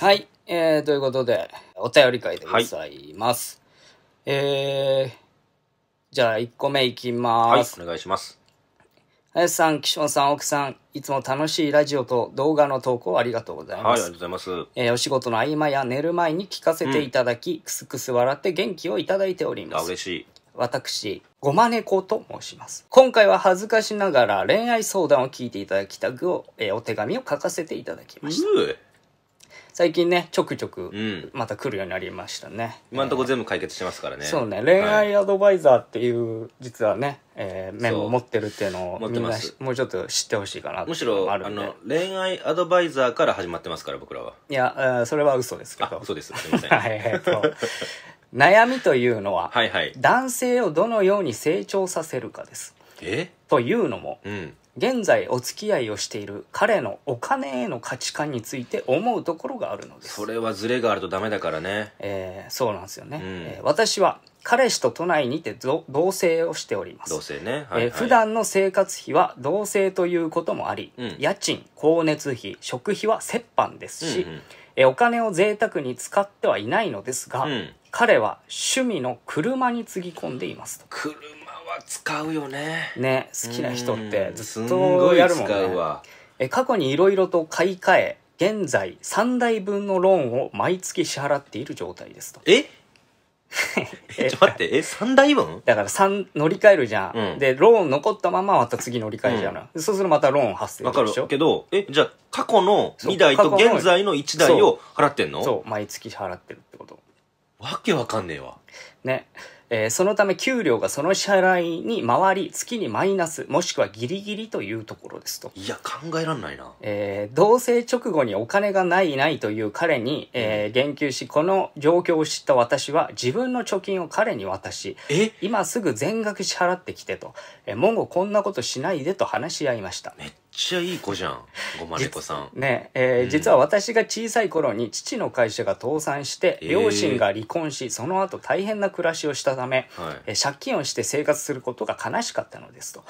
はい、えー、ということで、お便り会でございます。はい、えー、じゃあ1個目いきます。はい、お願いします。林さん、岸本さん、奥さん、いつも楽しいラジオと動画の投稿ありがとうございます。はい、ありがとうございます。えー、お仕事の合間や寝る前に聞かせていただき、くすくす笑って元気をいただいております。あ、嬉しい。私、ごまこと申します。今回は恥ずかしながら恋愛相談を聞いていただきたくを、えー、お手紙を書かせていただきました。最近ね、ちょくちょく、また来るようになりましたね。今んとこ全部解決してますからね。そうね、恋愛アドバイザーっていう、実はね、えー、メモ持ってるっていうのを、みんなもうちょっと知ってほしいかなむしろ、あの、恋愛アドバイザーから始まってますから、僕らは。いや、それは嘘ですけど。嘘です。すみません。はい、えっと。悩みというのは、はいはい、男性をどのように成長させるかです。えというのも、うん、現在お付き合いをしている彼のお金への価値観について思うところがあるのですそれはズレがあるとダメだからねえー、そうなんですよね、うん、えー、私は彼氏と都内にて同棲をしております同棲ね、はいはいえー、普段の生活費は同棲ということもあり、うん、家賃光熱費食費は折半ですし、うんうん、えー、お金を贅沢に使ってはいないのですが、うん、彼は趣味の車につぎ込んでいますと車は使うよねね好きな人ってずっとやるもんねえ過去にいろいろと買い替え現在3台分のローンを毎月支払っている状態ですとえ えちょっと待ってえ3台分だから3乗り換えるじゃん、うん、でローン残ったまままた次乗り換えじゃん、うん、そうするとまたローン発生でしょ分かるけどえじゃあ過去の2台と現在の1台を払ってんのそう毎月払ってるってことわけわかんねえわねえー、そのため給料がその支払いに回り、月にマイナス、もしくはギリギリというところですと。いや、考えらんないな。えー、同棲直後にお金がないないという彼に、えー、言及し、この状況を知った私は自分の貯金を彼に渡し、え今すぐ全額支払ってきてと、えー、もうこんなことしないでと話し合いました。めっちゃいい子じゃんごま猫さんねえー、うん、実は私が小さい頃に父の会社が倒産して両親が離婚し、えー、その後大変な暮らしをしたため、はい、えー、借金をして生活することが悲しかったのですと、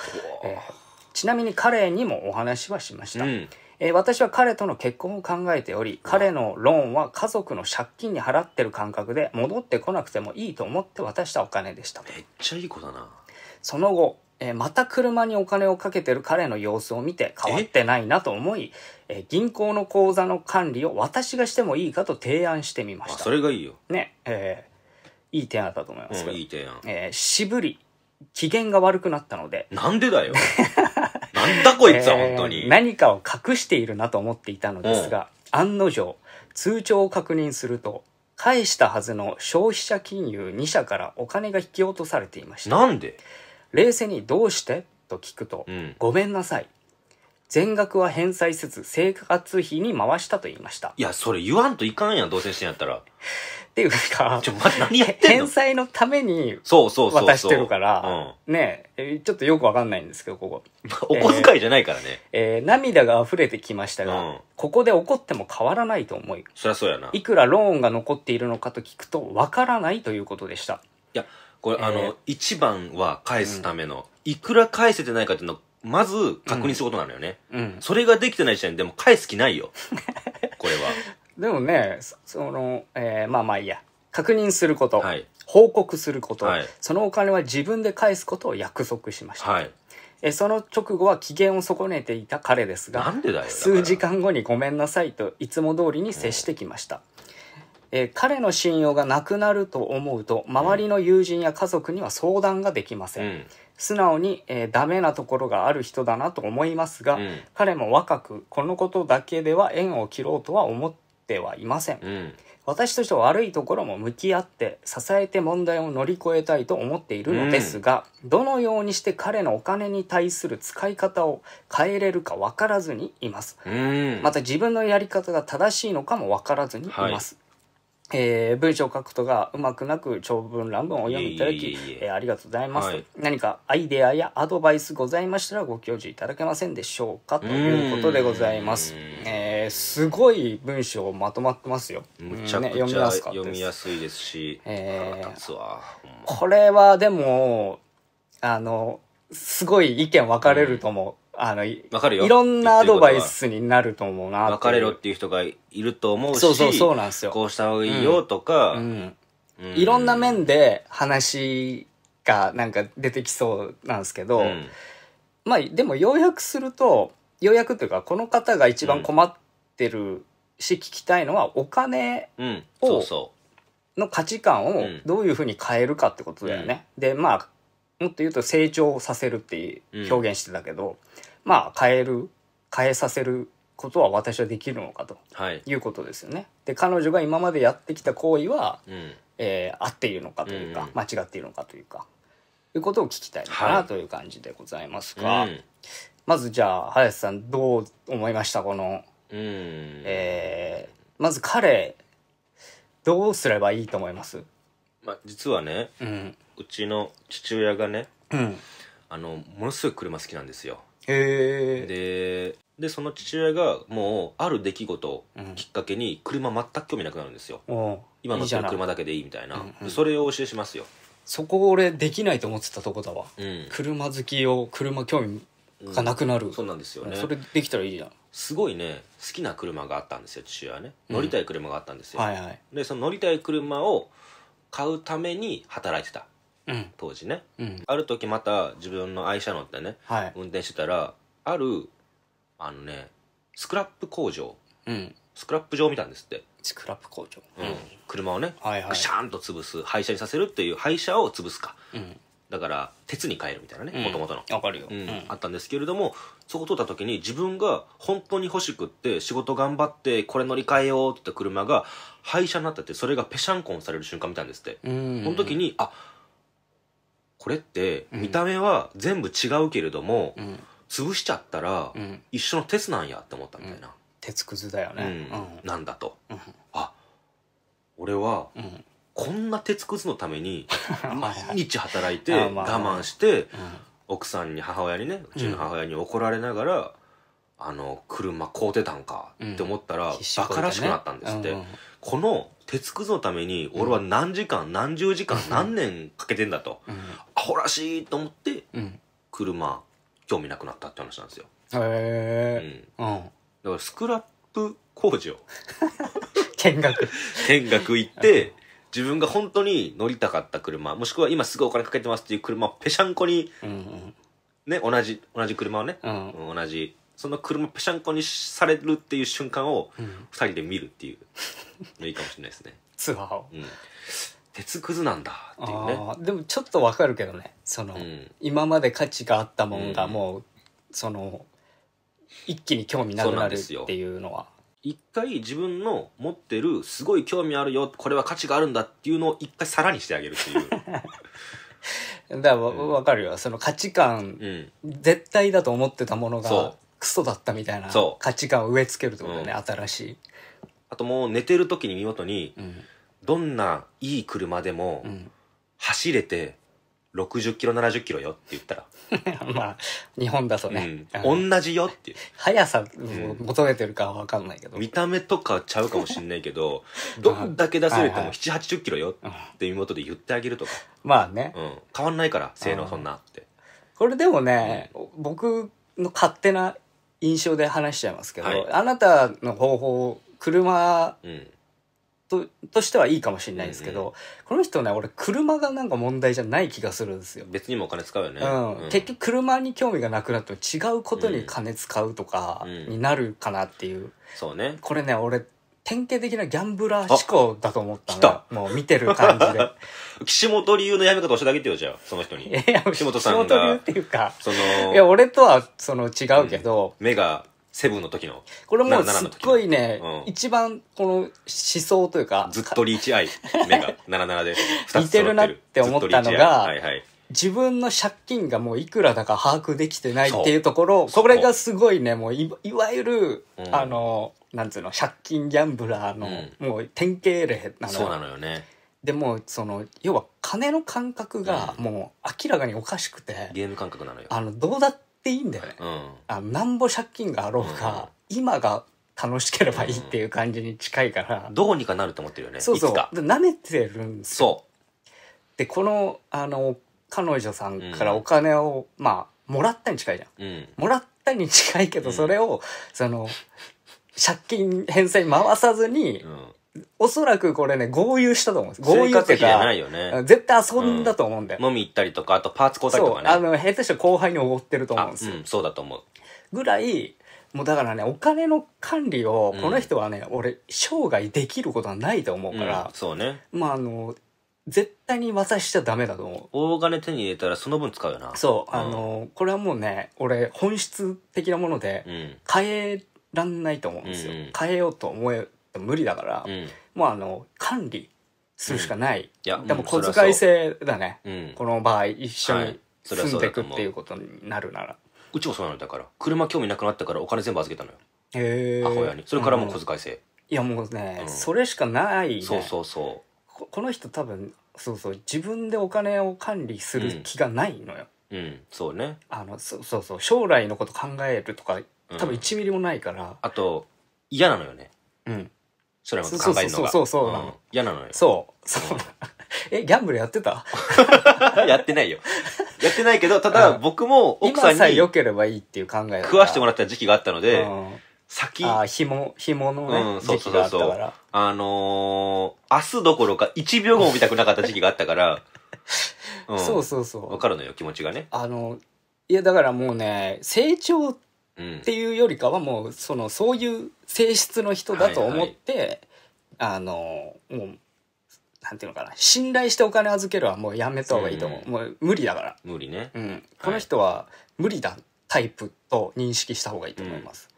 えー、ちなみに彼にもお話はしました、うんえ私は彼との結婚を考えており彼のローンは家族の借金に払ってる感覚で戻ってこなくてもいいと思って渡したお金でしためっちゃいい子だなその後えー、また車にお金をかけてる彼の様子を見て変わってないなと思い、えー、銀行の口座の管理を私がしてもいいかと提案してみました。それがいいよ。ね、えー、いい提案だったと思いますけど。いい提案。えー、渋り、機嫌が悪くなったので。なんでだよ。なんだこいつは本当に、えー、何かを隠しているなと思っていたのですが、案の定、通帳を確認すると、返したはずの消費者金融2社からお金が引き落とされていました。なんで冷静に「どうして?」と聞くと「うん、ごめんなさい」全額は返済せず生活費に回したと言いましたいやそれ言わんといかんやんどうせしてんやったらっていうかちょ、ま、何やってんの返済のために渡してるからねえちょっとよくわかんないんですけどここお小遣いじゃないからね、えー、えー、涙が溢れてきましたが、うん、ここで怒っても変わらないと思いそりゃそうやないくらローンが残っているのかと聞くとわからないということでしたいやこれ、あの、一番は返すための、いくら返せてないかっていうのを、まず確認することなのよね。うん。それができてない時点でも返す気ないよ。これは。でもね、その、えー、まあまあいいや。確認すること、はい、報告すること、はい、そのお金は自分で返すことを約束しました。はい、えその直後は機嫌を損ねていた彼ですが数時間後に「ごめんなさい」といつも通りに接してきました、うんえー、彼の信用がなくなると思うと周りの友人や家族には相談ができません、うん、素直に、えー、ダメなところがある人だなと思いますが、うん、彼も若くこのことだけでは縁を切ろうとは思ってはいません、うん、私としては悪いところも向き合って支えて問題を乗り越えたいと思っているのですが、どのようにして彼のお金に対する使い方を変えれるか分からずにいます、また自分のやり方が正しいのかも分からずにいます、はいえー、文章を書くことがうまくなく長文乱文を読読みいただき、えー、ありがとうございます、はい、何かアイデアやアドバイスございましたらご教示いただけませんでしょうかということでございます、えー、すごい文章まとまってますよむちゃくちゃ、うんね、読みやすいですし、えー、これはでもあのすごい意見分かれると思う、うんあの、わかるよ。いろんなアドバイスになると思うな別れろっていう人がいると思うし、そうそうそうなんですよ。こうした方がいいよとか、うん。うん、いろんな面で話がなんか出てきそうなんですけど、うん、まあ、でも要約すると、要約というか、この方が一番困ってるし、聞きたいのはお金を、の価値観をどういうふうに変えるかってことだよね。で、まあ、もっと言うと成長させるって表現してたけど、うん、まあ変える変えさせることは私はできるのかと、い、うことですよね。で彼女が今までやってきた行為は、うん、えー、合っているのかというか、うんうん、間違っているのかというかということを聞きたいのかなという感じでございますが、はい、まずじゃあ林さんどう思いましたこの、うん、えー、まず彼どうすればいいと思いますまあ、実はね、うん、うちの父親がね、うん、あのものすごい車好きなんですよへえでその父親がもうある出来事をきっかけに車全く興味なくなるんですよ、うん、今乗ってる車だけでいいみたいな、うんうん、それを教えしますよそこ俺できないと思ってたとこだわ、うん、車好きを車興味がなくなる、うん、そうなんですよねそれできたらいいじゃんすごいね好きな車があったんですよ父親はね乗りたい車があったんですよ、はいはい、でその乗りたい車を買うために働いてた、うん、当時ね、うん、ある時また自分の愛車乗ってね、はい、運転してたらあるあのねスクラップ工場、うん、スクラップ場見たんですってスクラップ工場、うん、車をね、はいはい、くしゃんと潰す廃車にさせるっていう廃車を潰すか、うん、だから鉄に変えるみたいなねもともとのわかるよ、うんあったんですけれどもそこ通った時に自分が本当に欲しくって仕事頑張ってこれ乗り換えようって言った車が廃車になっててそれがぺしゃんこンされる瞬間見たんですって、うんその時にあこれって見た目は全部違うけれども、うん潰しちゃったら一緒の鉄なんやって思ったみたいな、鉄くずだようんねなんだと、うんあ俺はうんこんな鉄くずのために 毎日働いて我慢して奥さんに母親にねうちの母親に怒られながら、あの車買うてたんかって思ったら、バカらしくなったんですって、この鉄くずのために俺は何時間、何十時間、何年かけてんだと、アホらしいと思って、車興味なくなったって話なんですよへえ、うんだからスクラップ工場 見学見学行って自分が本当に乗りたかった車もしくは今すぐお金かけてますっていう車をぺしゃんこに、うんうんね、同じ同じ車をね、うん、同じその車ぺしゃんこにされるっていう瞬間を2人で見るっていうのいいかもしれないですね ツアーを、うん、鉄くずなんだっていうねでもちょっとわかるけどねその、うん、今まで価値があったもんがもう、うん、その一気に興味なくなるっていうのは一回自分の持ってるすごい興味あるよこれは価値があるんだっていうのを一回さらにしてあげるっていう だからわ、分かるよその価値観、うん、絶対だと思ってたものがクソだったみたいな価値観を植え付けるってことだよね、うん、新しいあともう寝てる時に見事に、うん、どんないい車でも走れて60キロ、70キロよって言ったら。まあ、日本だとね。うん、同じよっていう。速さを求めてるかわかんないけど、うん、見た目とかちゃうかもしんないけど、どんだけ出せれても7、80キロよっていうで言ってあげるとか。まあね。うん。変わんないから、性能そんなって。これでもね、うん、僕の勝手な印象で話しちゃいますけど、はい、あなたの方法、車、うんととしてはいいかもしれないですけど、うんうん、この人ね俺車がなんか問題じゃない気がするんですよ別にもお金使うよね、うんうん、結局車に興味がなくなっても違うことに金使うとかになるかなっていう、うんうん、そうねこれね俺典型的なギャンブラー思考だと思ったもう見てる感じで 岸本流のやめ方教えてあげてよじゃあその人にいや岸本さんが岸本流っていうかそのいや俺とはその違うけど、目がセブンの時の。これもうすっごいね、うん、一番この思想というか。ずっとリーチアイ、目が77で2つ似てるなって思ったのが、はいはい、自分の借金がもういくらだか把握できてないっていうところ、これがすごいね、もういわゆる、うん、あの、なんつうの、借金ギャンブラーの、うん、もう典型例なのそうなのよね。でもその要は金の感覚がもう明らかにおかしくて、うん、ゲーム感覚なのよあのどうだっっていいんだよね、うん、あなんぼ借金があろうが、今が楽しければいいっていう感じに近いから、どうにかなると思ってるよねそうそうなめてるんですそうでこのあの彼女さんからお金を、まあもらったに近いじゃん、うん、もらったに近いけど、それをその借金返済回さずに、おそらくこれね、合流したと思うんです。合流っていうか、ないよね、絶対遊んだと思うんで。飲み行ったりとか、あとパーツ交代とかね。あの、下手したら後輩におごってると思うんですよ。うん、そうだと思う。ぐらい、もうだからね、お金の管理を、この人はね、うん、俺、生涯できることはないと思うから、うん、そうね。まあ、あの、絶対に渡しちゃダメだと思う。大金手に入れたらその分使うよな。そう。あの、これはもうね、俺、本質的なもので、変えらんないと思うんですよ。変えようと思え無理だから、うん、もうあの管理するしかない,、いやでも小遣い制だね、この場合一緒に住んでいくっていうことになるなら、うちもそうなんだから車興味なくなったからお金全部預けたのよへえ母親にそれからもう小遣い制、いやもうね、それしかない、ね、そうそうそうこの人多分そうそう自分でお金を管理する気がないのよ、うん、そうねあのそそうそう将来のこと考えるとか多分1ミリもないから、あと嫌なのよね、うん、それは考えるのが。そうそうそうそう、うん嫌なのよ。そう。そう。え、ギャンブルやってた やってないよ。やってないけど、ただ僕も奥さ今んさえ良ければいいっていう考え食わしてもらった時期があったので、うん先、あ紐、紐のね、うんそう時期そうがあそっうそたうから。あのー、明日どころか1秒も見たくなかった時期があったから、うんそうそうそわかるのよ、気持ちがね。あの、いやだからもうね、成長っていうよりかはもう、その、そういう性質の人だと思って、はいはい、あのもうなんていうのかな信頼してお金預けるはもうやめた方がいいと思う、うん、もう無理だから無理ね、うん、この人は無理だタイプと認識した方がいいと思います、うん、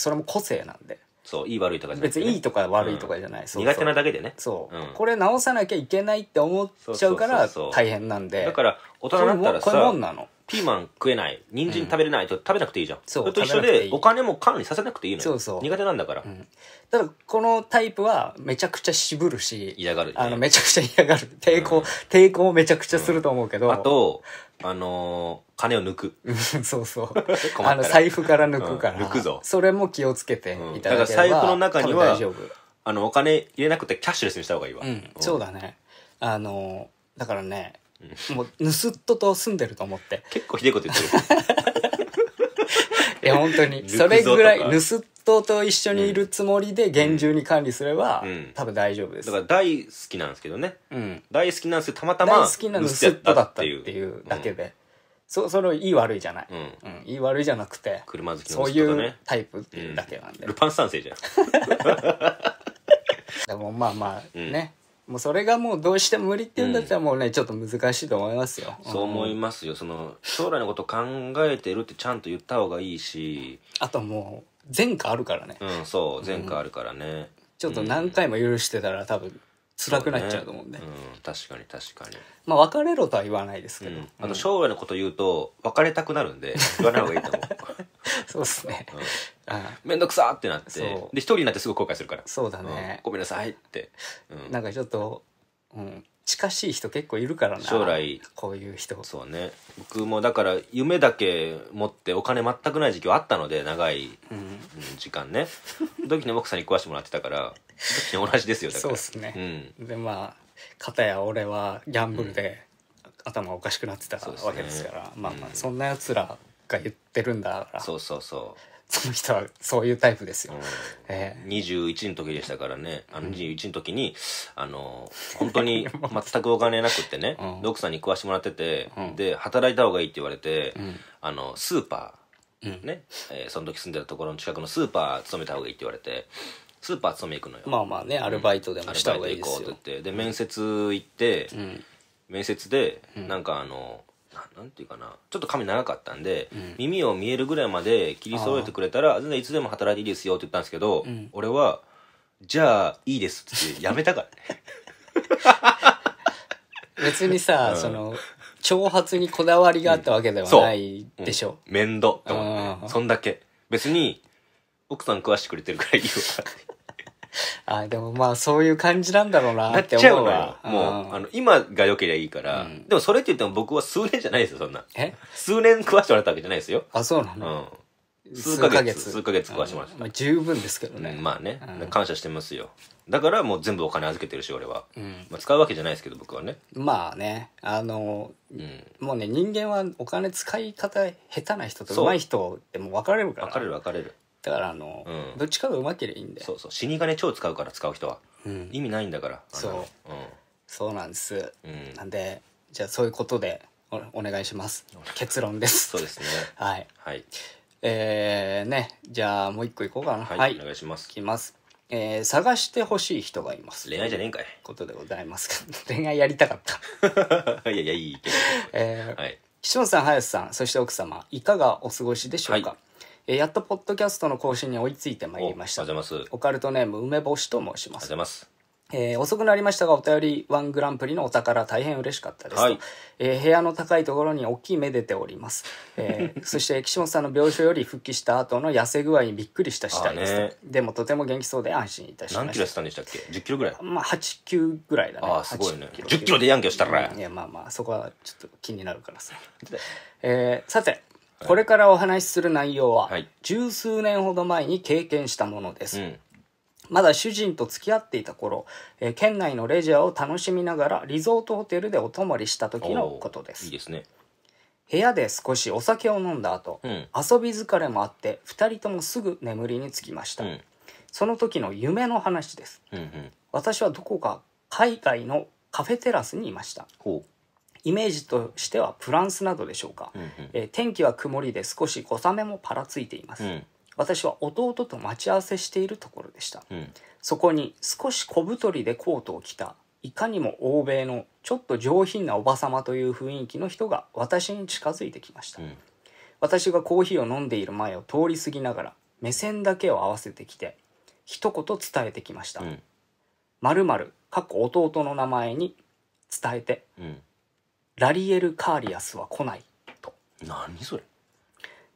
それも個性なんでそういい悪いとかじゃない、ね、別にいいとか悪いとかじゃない、うん、そう苦手なだけでねそう、うん、これ直さなきゃいけないって思っちゃうから大変なんでだから大人になったらさこれもんなのピーマン食えない、人参食べれないと、食べなくていいじゃん。そう。と一緒でお金も管理させなくていいのよ。そうそう。苦手なんだから。うん、だから、このタイプは、めちゃくちゃ渋るし、嫌がる、あの、めちゃくちゃ嫌がる。抵抗、抵抗をめちゃくちゃすると思うけど。あと、あの金を抜く。そうそう。あの、財布から抜くから。抜くぞ。それも気をつけていただければ、だから財布の中には、あの、お金入れなくてキャッシュレスにした方がいいわ。そうだね。あのだからね、もうぬすっとと住んでると思って結構ひでえこと言ってる いや本当に それぐらいぬすっとと一緒にいるつもりで厳重に管理すれば、多分大丈夫ですだから大好きなんですけどね、うん、大好きなんですけどたまたま大好きなぬすっとだったっていうだけで、そそれいい悪いじゃない、うんいい悪いじゃなくて車好きの、そういうタイプっていうだけなんで、ルパン三世じゃん でもまあまあね、もうそれがもうどうしても無理っていうんだったらもうね、ちょっと難しいと思いますよ。そう思いますよ。その、将来のこと考えてるってちゃんと言った方がいいし。あともう、前科あるからね。うん、そう、前科あるからね。ちょっと何回も許してたら多分、辛くなっちゃうと思うんで、ねうん、確かに確かにまあ別れろとは言わないですけど、うん、あと将来のこと言うと別れたくなるんで言わない方がいいと思う そうですね、面倒、うん、くさってなってで一人になってすぐ後悔するからそうだねごめんなさいって、うん、なんかちょっと、うん、近しい人結構いるからな将来こういう人そうね僕もだから夢だけ持ってお金全くない時期はあったので長い時間ね、うん、時に奥さんに食わしてもらってたから時に同じですよだからそうですね、うん、でまあ片や俺はギャンブルで頭おかしくなってたわけですから、ね、まあまあそんなやつらが言ってるんだからそうそうそうその人はそういうタイプですよ。ええ、21の時でしたからね、あの21の時に、あの、本当に 全くお金なくってね、で奥さんに食わしてもらってて、で、働いた方がいいって言われて、あの、スーパー、ね、えー、その時住んでたところの近くのスーパー勤めた方がいいって言われて、スーパー勤め行くのよ。まあまあね、アルバイトでもした方がいいですよ。アルバイト行こうって言って、で、面接行って、面接で、なんかあの、なんていうかなちょっと髪長かったんで、うん、耳を見えるぐらいまで切り揃えてくれたら全然いつでも働いていいですよって言ったんですけど、うん、俺は「じゃあいいです」ってやめたからね 別にさ、うん、その挑発にこだわりがあったわけではないでしょ、うん、面倒と思ってそんだけ別に奥さん食わしてくれてるからいいわ あでもまあそういう感じなんだろうなって思うわもうあの今が良ければいいから、うん、でもそれって言っても僕は数年じゃないですよそんなえ数年食わしてもらったわけじゃないですよあそうなの、うん、数ヶ月数ヶ月食わしてもらった、まあ、十分ですけどね、うん、まあね、感謝してますよだからもう全部お金預けてるし俺は、まあ、使うわけじゃないですけど僕はねまあねあの、もうね人間はお金使い方下手な人と上手い人でも分かれるから分かれる分かれるだからあの、うんどっちかがうまければいいんだよそうそう死に金超使うから使う人はうん意味ないんだからそう、そうなんですうん、なんでじゃあそういうことでおお願いします結論ですそうですね はいはいえー、ねじゃあもう一個いこうかなはい、お願いしまいすきます、えー探してほしい人がいます恋愛じゃねえんかいことでございます 恋愛やりたかった、いやいやいいけえーどはい岸本さん林さんそして奥様いかがお過ごしでしょうか、はいえー、やっとポッドキャストの更新に追いついてまいりましたオカルトネーム梅干しと申しますえー、遅くなりましたがお便りワングランプリのお宝大変嬉しかったです、はい、えー、部屋の高いところに大きい目出ております、えー、そして岸本さんの病床より復帰した後の痩せ具合にびっくりした次第です、ね、でもとても元気そうで安心いたしました何キロしたんでしたっけ1 0キロぐらいまあ8 9ぐらいだねあすごいね1 0キロでやんけをしたら、ういやまあまあそこはちょっと気になるからさ、えー、さてこれからお話しする内容は、はい十数年ほど前に経験したものです、うんまだ主人と付き合っていた頃、えー県内のレジャーを楽しみながらリゾートホテルでお泊まりした時のことでいいすですね部屋で少しお酒を飲んだ後、うん遊び疲れもあって2人ともすぐ眠りにつきました、うんその時の夢の話ですうん私はどこか海外のカフェテラスにいましたほうイメージとしてはフランスなどでしょうか、うんうん、えー、天気は曇りで少し小雨もぱらついています、うん、私は弟と待ち合わせしているところでした、うん、そこに少し小太りでコートを着たいかにも欧米のちょっと上品なおばさまという雰囲気の人が私に近づいてきました、うん、私がコーヒーを飲んでいる前を通り過ぎながら目線だけを合わせてきて一言伝えてきました「まる、うん、かっこ弟の名前に伝えて、うん、ラリエル・カーリアスは来ないと何それ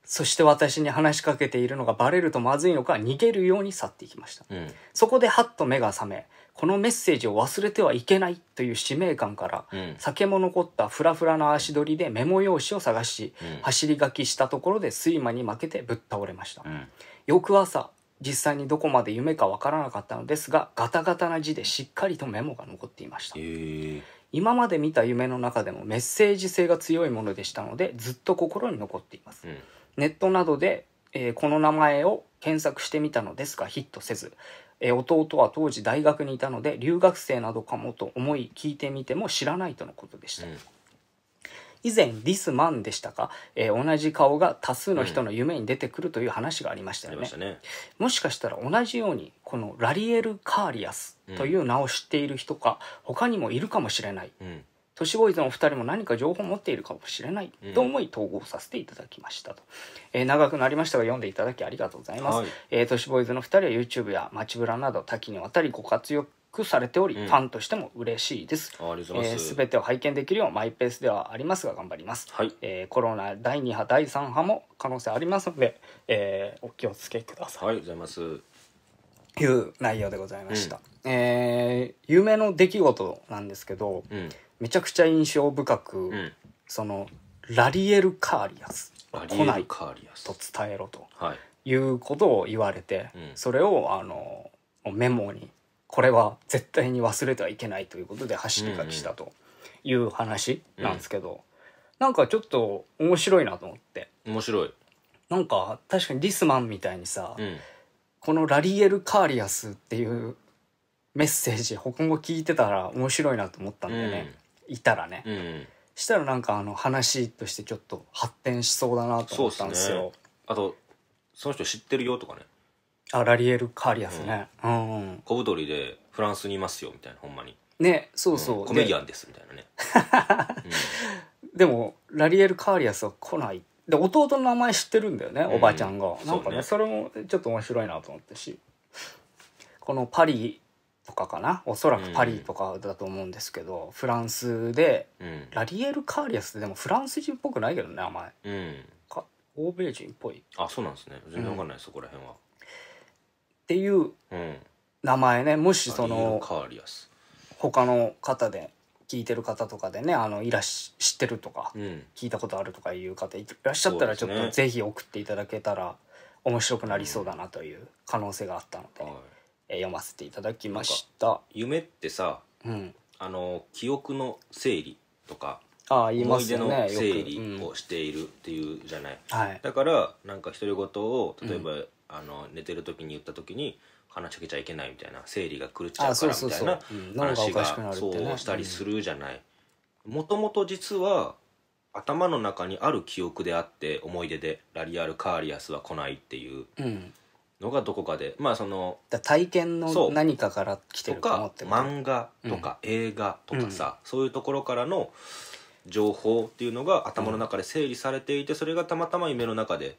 そして私に話しかけているのがバレるとまずいのか逃げるように去っていきました、うん、そこではっと目が覚めこのメッセージを忘れてはいけないという使命感から、うん、酒も残ったフラフラな足取りでメモ用紙を探し、うん、走り書きしたところで睡魔に負けてぶっ倒れました、翌朝実際にどこまで夢かわからなかったのですがガタガタな字でしっかりとメモが残っていました、えー今まで見た夢の中でもメッセージ性が強いものでしたのでずっと心に残っています、うん、ネットなどで、えー、この名前を検索してみたのですがヒットせず、えー、弟は当時大学にいたので留学生などかもと思い聞いてみても知らないとのことでした、うん以前「ディスマン」でしたか、えー、同じ顔が多数の人の夢に出てくるという話がありましたよね。うん、ねもしかしたら同じようにこのラリエル・カーリアスという名を知っている人が他にもいるかもしれない。うん都市ボーイズのお二人も何か情報を持っているかもしれないと思い統合させていただきましたと、うん、えー、長くなりましたが読んでいただきありがとうございます、はい、えー、都市ボーイズの二人は YouTube や街ブラなど多岐にわたりご活躍クされており、うん、ファンとしても嬉しいですす、えー、全てを拝見できるようマイペースではありますが頑張ります、はい、えー、コロナ第2波第3波も可能性ありますので、えー、お気をつけくださいありがとうございますいう内容でございました、うん、えー、名の出来事なんですけど、うん、めちゃくちゃ印象深く、うん、そのラリエル・カーリアス来ないと伝えろと、はい、いうことを言われて、うん、それをあのメモにこれは絶対に忘れてはいけないということで走り書きしたという話なんですけど、うんうん、なんかちょっと面白いなと思って面白いなんか確かにリスマンみたいにさ、うん、このラリエル・カーリアスっていうメッセージ他も聞いてたら面白いなと思ったんでね、うん、いたらね、うん、したらなんかあの話としてちょっと発展しそうだなと思ったんですよ、ね、あとその人知ってるよとかねあラリエル・カーリアスね、うん、うん、小太りでフランスにいますよみたいなほんまにねそうそう、うん、コメディアンですみたいなね、でもラリエル・カーリアスは来ないで弟の名前知ってるんだよね、おばあちゃんが、うん、なんかね、ね、それもちょっと面白いなと思ったしこのパリとかかなおそらくパリとかだと思うんですけど、うん、フランスで、うん、ラリエル・カーリアスでもフランス人っぽくないけどね名前、うん、か欧米人っぽいあそうなんですね全然わかんないです、そこら辺はっていう名前ね、もしその他の方で聞いてる方とかでねあのいらし知ってるとか、うん、聞いたことあるとかいう方いらっしゃったら、ちょっとぜひ送っていただけたら面白くなりそうだなという可能性があったので、うん、え読ませていただきました夢ってさ、うん、あの記憶の整理とかああ言いますね、思い出の整理をしているっていうじゃない、はい、だからなんか独り言を例えばあの寝てる時に言った時に話しかけちゃいけないみたいな生理が狂っちゃうからみたいな話がそうしたりするじゃない。もともと実は頭の中にある記憶であって思い出で「ラリアル・カーリアスは来ない」っていうのがどこかでまあその体験の何かから来てるかとか漫画とか映画とかさ、うん、そういうところからの情報っていうのが頭の中で整理されていて、それがたまたま夢の中で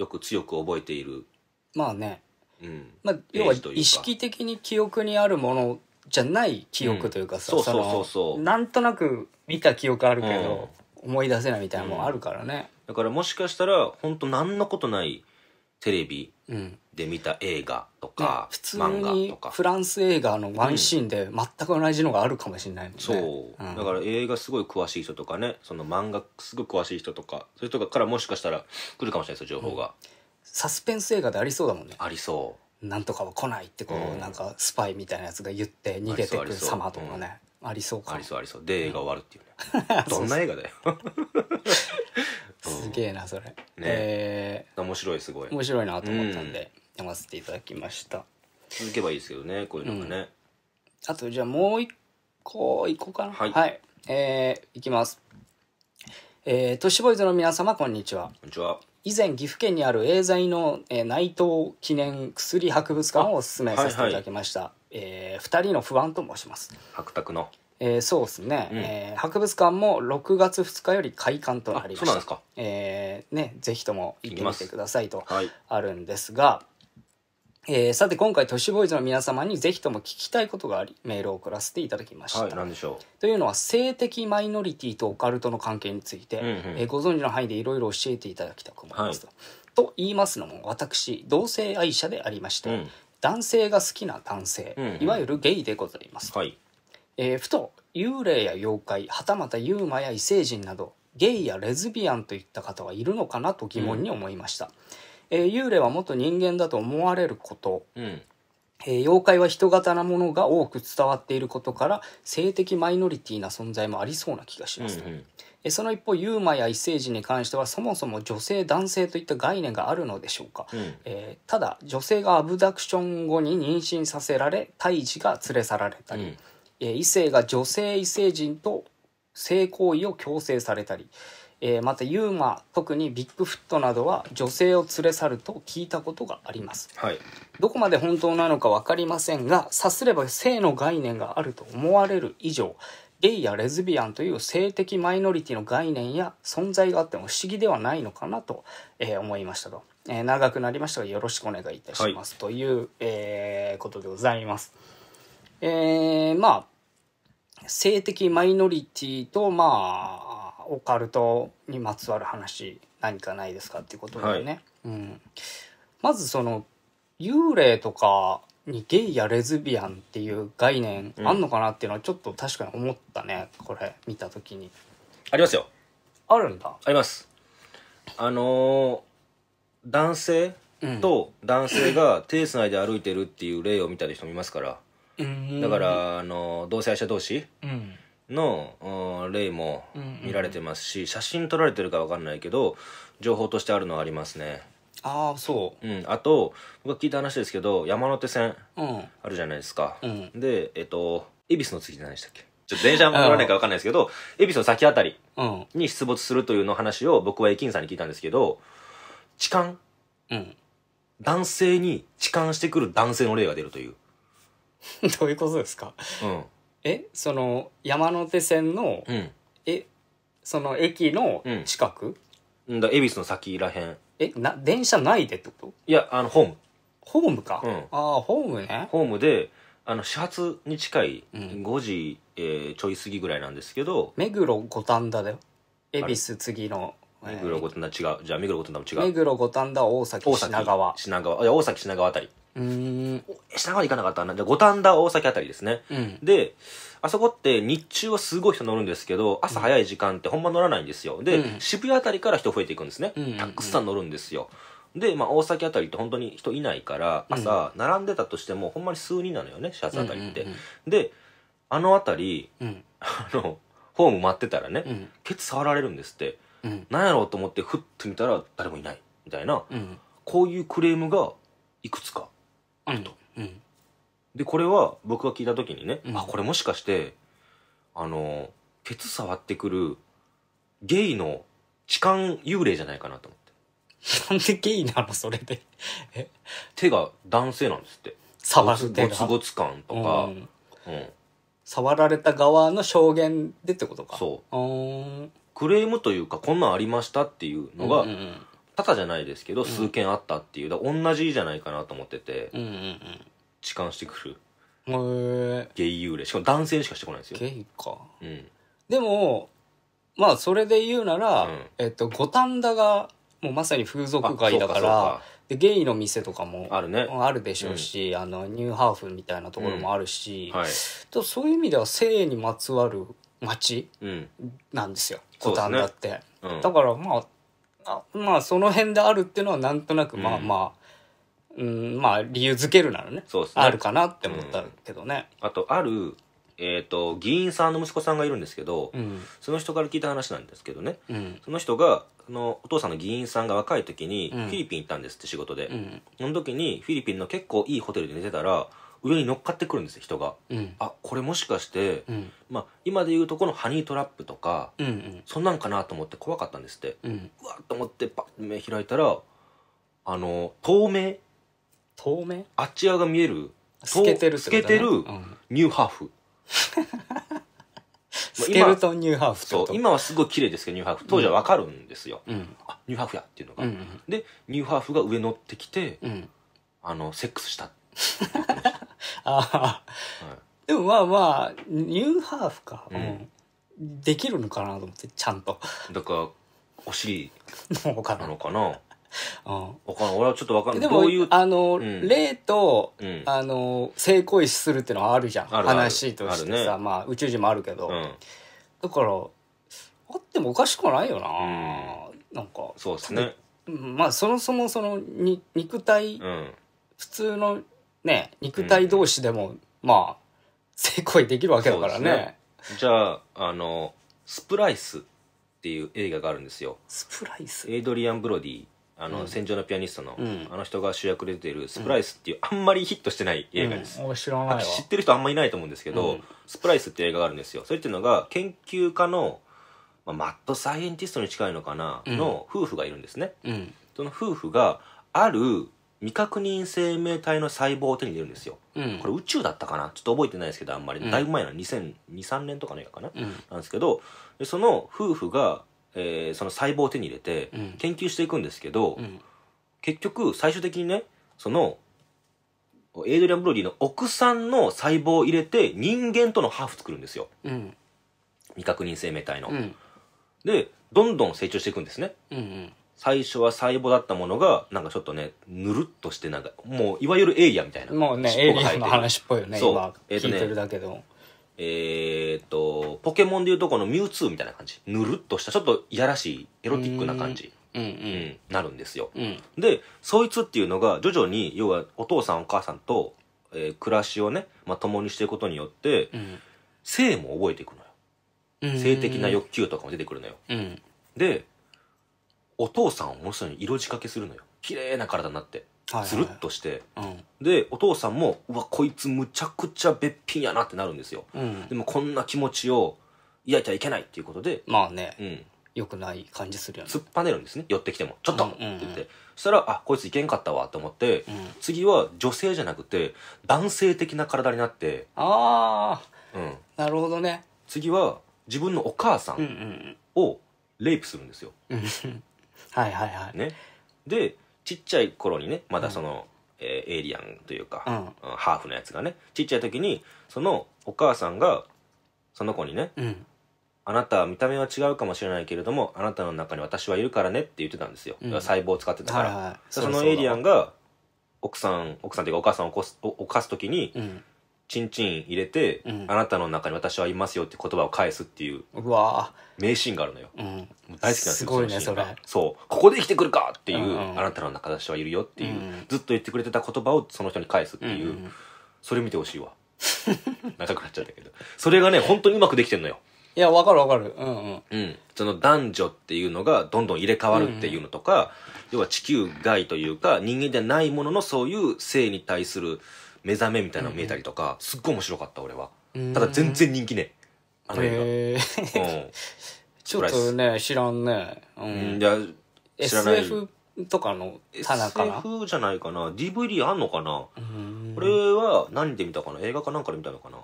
よく強く覚えている、まあね、うんまあ、要は意識的に記憶にあるものじゃない記憶というかさ、うん、そうそうそうそうなんとなく見た記憶あるけど、うん、思い出せないみたいなもんあるからね、だからもしかしたら本当何のことないテレビで見た映画とか、うん、普通にフランス映画のワンシーンで全く同じのがあるかもしれないもんね、そう、うん、だから映画すごい詳しい人とかねその漫画すごい詳しい人とかそういう人からもしかしたら来るかもしれないですよ情報が、うん、サスペンス映画でありそうだもんねありそうなんとかは来ないってこう、うん、なんかスパイみたいなやつが言って逃げてく様とかねありそうかありそうありそうで映画終わるっていうね、どんな映画だよ すげえなそれねえー、面白いすごい面白いなと思ったんで、読ませていただきました続けばいいですけどねこういうのがね、うん、あとじゃあもう一個いこうかなはい、はい、えー、いきますえー、都市ボーイズの皆様こんにちはこんにちは以前岐阜県にあるエーザイの、えー、内藤記念薬博物館をおすすめさせていただきました、はいはい、えー、2人の不安と申します白卓のえー、そうですね、うん、えー、博物館も6月2日より開館となりましたそえー、ね、ぜひとも行ってみてくださいとあるんですが、はい、えー、さて今回都市ボーイズの皆様にぜひとも聞きたいことがありメールを送らせていただきました、はい、でしょうというのは性的マイノリティとオカルトの関係について、うんうん、えー、ご存知の範囲でいろいろ教えていただきたく思いますと。はい、と言いますのも私同性愛者でありまして、うん、男性が好きな男性、うんうん、いわゆるゲイでございます。はいえー、ふと幽霊や妖怪はたまたユーマや異星人などゲイやレズビアンといった方はいるのかなと疑問に思いました、うん、えー、幽霊は元人間だと思われること、うん、えー、妖怪は人型なものが多く伝わっていることから性的マイノリティな存在もありそうな気がします、うんうん、えその一方ユーマや異星人に関してはそもそも女性男性といった概念があるのでしょうか、うん、えー、ただ女性がアブダクション後に妊娠させられ胎児が連れ去られたり、う異性が女性異性人と性行為を強制されたり、えまたユーマ特にビッグフットなどは女性を連れ去ると聞いたことがあります、はい、どこまで本当なのか分かりませんがさすれば性の概念があると思われる以上ゲイやレズビアンという性的マイノリティの概念や存在があっても不思議ではないのかなと、えー、思いましたと、えー、長くなりましたがよろしくお願いいたします、はい、という、えー、ことでございます。えー、まあ性的マイノリティとまあオカルトにまつわる話何かないですかっていうことでね、はい、うん、まずその幽霊とかにゲイやレズビアンっていう概念あんのかなっていうのはちょっと確かに思ったね、うん、これ見た時にありますよあるんだありますあのー、男性と男性が手つないで歩いてるっていう例を見た人もいますからだからあの同性愛者同士の、例も見られてますし、写真撮られてるか分かんないけど情報としてあるのはありますねああそう、うん、あと僕が聞いた話ですけど山手線あるじゃないですか、うん、でえっと恵比寿の次何でしたっけちょっと電車も乗らないか分かんないですけど恵比寿の先あたりに出没するというの話を僕は駅員さんに聞いたんですけど痴漢、うん、男性に痴漢してくる男性の例が出るという どういうことですかうんえその山手線の、うんえその駅の近く、んだ恵比寿の先らへんえな電車ないでってこといやあのホームホームか、うんああホームねホームであの始発に近いうん5時、えーちょい過ぎぐらいなんですけど目黒五反田だよ恵比寿次の目黒五反田違うじゃあ目黒五反田も違う目黒五反田大崎大崎品川品川いや大崎品川あたりうん下まで行かなかったな五反田大崎あたりですね、うん、であそこって日中はすごい人乗るんですけど朝早い時間ってほんま乗らないんですよで、うん、渋谷あたりから人増えていくんですね、たくさん乗るんですよ、で、まあ、大崎あたりって本当に人いないから朝並んでたとしてもほんまに数人なのよね始発あたりって、であのあたり、あのホーム待ってたらね、うん、ケツ触られるんですって、うん、何やろうと思ってふって見たら誰もいないみたいな、こういうクレームがいくつかうん。でこれは僕が聞いた時にね、うんあこれもしかしてあのケツ触ってくるゲイの痴漢幽霊じゃないかなと思ってなんでゲイなのそれで手が男性なんですって触る手ゴがツゴツ感とか、うんうん触られた側の証言でってことかそうクレームというかこんなんありましたっていうのが、うんうんうんたかじゃないですけど、数件あったっていう、だ同じじゃないかなと思ってて、うんうんうん、痴漢してくる。ゲイ幽霊。しかも男性しかしてこないんですよ。ゲイか。うん。でも、まあ、それで言うなら、うん、えっと、五反田が、もうまさに風俗街だから、かでゲイの店とかもある,、ね、あるでしょうし、うん、あのニューハーフみたいなところもあるし、うんはい、とそういう意味では性にまつわる街なんですよ、五反田って。だからまああまあその辺であるっていうのはなんとなくまあまあ、うん、ん、まあ理由づけるならねそうすねあるかなって思ったけどね、うん、あとあるえーと、議員さんの息子さんがいるんですけど、うん、その人から聞いた話なんですけどね、うん、その人がのお父さんの議員さんが若い時にフィリピン行ったんですって仕事で、うん、その時にフィリピンの結構いいホテルで寝てたら上に乗っかってくるんですよ人が、うん、あこれもしかして、うん、まあ、今でいうとこのハニートラップとか、うんうん、そんなんかなと思って怖かったんですって、うん、わっと思ってパッと目開いたらあの透明透明あっち側が見える透けてる、ね、透けてるニューハーフ、スケルトンニューハーフそう今はすごい綺麗ですけどニューハーフ当時は分かるんですよ、うん、あニューハーフやっていうのが、うんうん、でニューハーフが上乗ってきて、うん、あのセックスしたした ああ、でもまあまあニューハーフか、うん、できるのかなと思ってちゃんとだからお尻なのかなのかなうん、かん俺はちょっと分かんないでもあの、うん、と、うん、あの性行為するっていうのはあるじゃん話としてさ、ね、まあ宇宙人もあるけど、うん、だからあってもおかしくはないよな、うん、なんかそうですねまあそもそもそのに肉体、普通のね、肉体同士でも、まあ、性行為できるわけだからね。じゃあ、あの、スプライスっていう映画があるんですよ。スプライスエイドリアン・ブロディ、あの、戦場のピアニストの、んあの人が主役で出てるスプライスっていう、あんまりヒットしてない映画です。知らないわ。知ってる人あんまりいないと思うんですけど、うんスプライスっていう映画があるんですよそれっていうのが研究家の、まあ、マッドサイエンティストに近いのかな、の夫婦がいるんですねうん。その夫婦がある未確認生命体の細胞を手に入れるんですよ、うん、これ宇宙だったかなちょっと覚えてないですけどあんまり、うん、だいぶ前の2023年とかの映かな、うん、なんですけどその夫婦が、えー、その細胞を手に入れて研究していくんですけど、結局最終的にねそのエイドリアン・ブロディの奥さんの細胞を入れて人間とのハーフ作るんですよ、未確認生命体の。でどんどん成長していくんですね。うんうん最初は細胞だったものが、なんかちょっとね、ぬるっとして、なんか、もう、いわゆるエイヤみたいな。もうね、エイリの話っぽいよね、そう今、聞いてるだけど。えー、っと、ポケモンでいうとこのミュウツーみたいな感じ。ぬるっとした、ちょっといやらしい、エロティックな感じ。うんうん、うん、なるんですよ、うん、でそいつっていうのが徐々に要はお父さんお母さんと、えー、暮らしをね、まあ、共にしていくことによって、うん、性も覚えていくのよ、うんうん、性的な欲求とかも出てくるのよ、でお父さんをものすごい色仕掛けするのよ綺麗な体になってつるっとして、でお父さんもうわこいつむちゃくちゃべっぴんやなってなるんですよ、うん、でもこんな気持ちを嫌いちゃいけないっていうことでまあね、うん、よくない感じするよね突っぱねるんですね寄ってきても「ちょっと!」って言って、そしたら「あこいついけんかったわ」と思って、うん、次は女性じゃなくて男性的な体になってああ、うん、なるほどね次は自分のお母さんをレイプするんですよ、うんはいはいはい、ね、でちっちゃい頃にねまだその、うん、えー、エイリアンというか、うん、ハーフのやつがねちっちゃい時にそのお母さんがその子にね、うん、あなたは見た目は違うかもしれないけれどもあなたの中に私はいるからねって言ってたんですよ、うん、細胞を使ってたから、はいはい、そのエイリアンが奥さん奥さんというかお母さんを起こす起こす時に、うんチンチン入れて、うんあなたの中に私はいますよって言葉を返すっていううわ名シーンがあるのよ。うん大好きなんですよ。すごいねそれそう。ここで生きてくるかっていう、うんうんあなたの中で私はいるよっていう、うんずっと言ってくれてた言葉をその人に返すっていう、うんうんそれ見てほしいわ。長くなっちゃったけど。それがね、本当にうまくできてんのよ。いやわかるわかるうんうんうん、その男女っていうのがどんどん入れ替わるっていうのとか、要は地球外というか人間ではないもののそういう性に対する目覚めみたいなの見えたりとか、すっごい面白かった俺はただ全然人気ねあの映画、うん、ちょっとね知らんねうん、いや知らない SF とかの棚かな SF じゃないかな DVD あんのかなこれは何で見たかな映画かなんかで見たのかな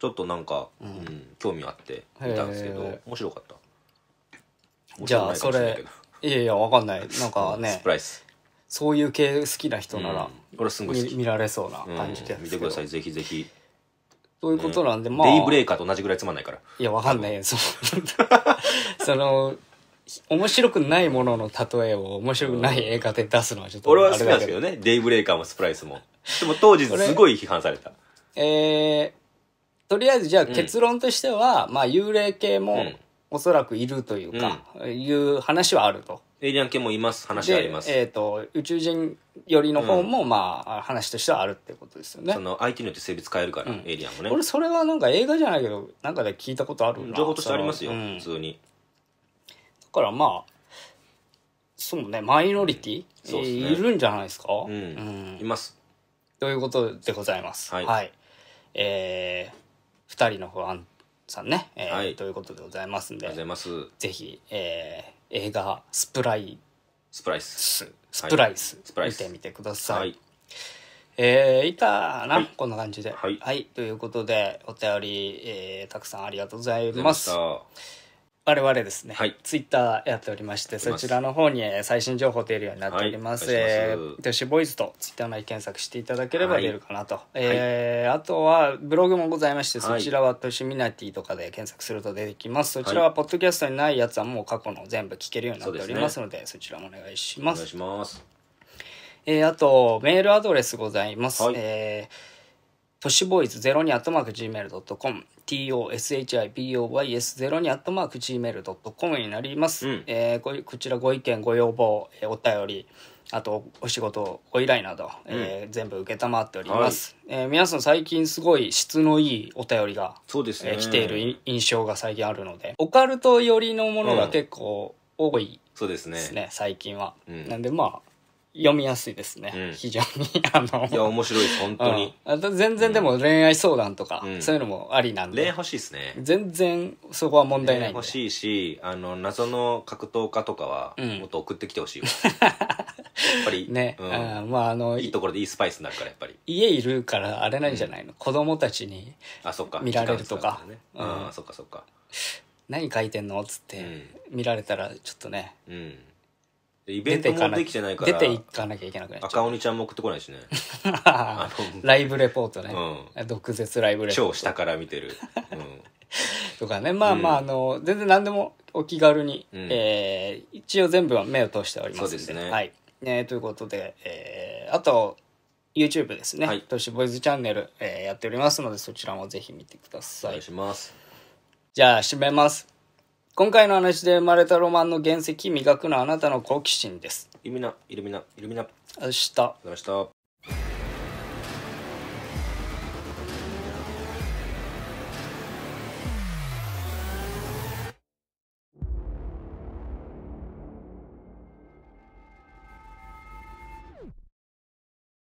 ちょっとなんか、うん、興味あって見たんですけど面白かったじゃあそれいやいやわかんないなんかねスプライスそういう系好きな人なら、俺すごい好き見られそうな感じで、見てくださいぜひぜひそういうことなんで、まあデイブレイカーと同じぐらいつまんないからいやわかんないそその 面白くないものの例えを面白くない映画で出すのはちょっと俺は好きなんですけどねデイブレイカーもスプライスもでも当時すごい批判されたえー、とりあえずじゃあ結論としては、まあ幽霊系もおそらくいるというか、いう話はあるとエイリアン系もいます話ありますえー、と宇宙人寄りの方も、うん、まあ話としてはあるってことですよねその相手によって性別変えるから、うん、エイリアンもね俺それはなんか映画じゃないけどなんかで聞いたことあるな情報としてありますよ、うん、普通にだからまあそうねマイノリティ、うんね、いるんじゃないですか、うん、いますということでございます、はい、はい、えー、2人の不安さんね、えー、はい、ということでございますんでぜひ、えー、映画スプライスプライススプライス、はい、見てみてください、はい、えー、いたな、はい、こんな感じで、はい、はい、ということでお便り、えー、たくさんありがとうございます。我々ですね、はい、ツイッターやっておりましてそちらの方に最新情報出るようになっております,、はい、えー、トシボーイズとツイッター内検索していただければ出るかなと、はい、えーはい、あとはブログもございましてそちらはトシミナティとかで検索すると出てきますそちらはポッドキャストにないやつはもう過去の全部聞けるようになっておりますので、ね、そちらもお願いしますお願いしますえー、あとメールアドレスございます、はい、えートシボーイズロにアットマーク Gmail.com、t o s h i b o y s ゼロにアットマーク Gmail.com になります。うん、えー、こちらご意見、ご要望、えー、お便り、あとお仕事、ご依頼など、うん、え全部承っております、はい、えー、皆さん最近すごい質のいいお便りが、そうですねえー、来ている印象が最近あるので、オカルト寄りのものが結構多いですね、うん、そうですね最近は。なんでまあ読みやすいですね。うん非常に。あの、いや、面白い本当に。うん全然でも恋愛相談とか、うんそういうのもありなんで。恋欲しいですね。全然そこは問題ない恋欲。しいし、あの、謎の格闘家とかは、もっと送ってきてほしいわ。やっぱり、ね、うんまああの、いいところでいいスパイスになるから、やっぱり。家いるからあれなんじゃないの、子供たちにあ、そっか。見られるとか時うかねうんそっかそっか。「何書いてんの?」っつって見られたらちょっとねうん。イベントもできてないから出ていかなきゃいけなくなっちゃう赤鬼ちゃんも送ってこないしね ライブレポートね、うん、毒舌ライブレポート超下から見てる、うん、とかねまあまあ、あの全然何でもお気軽に、うん、えー、一応全部は目を通しておりますでそうですね、はいね、ということで、えー、あと YouTube ですね、はい、都市ボイスチャンネル、えー、やっておりますのでそちらもぜひ見てくださいお願いしますじゃあ締めます今回の話で生まれたロマンの原石磨くのあなたの好奇心ですイルミナイルミナイルミナ明日明日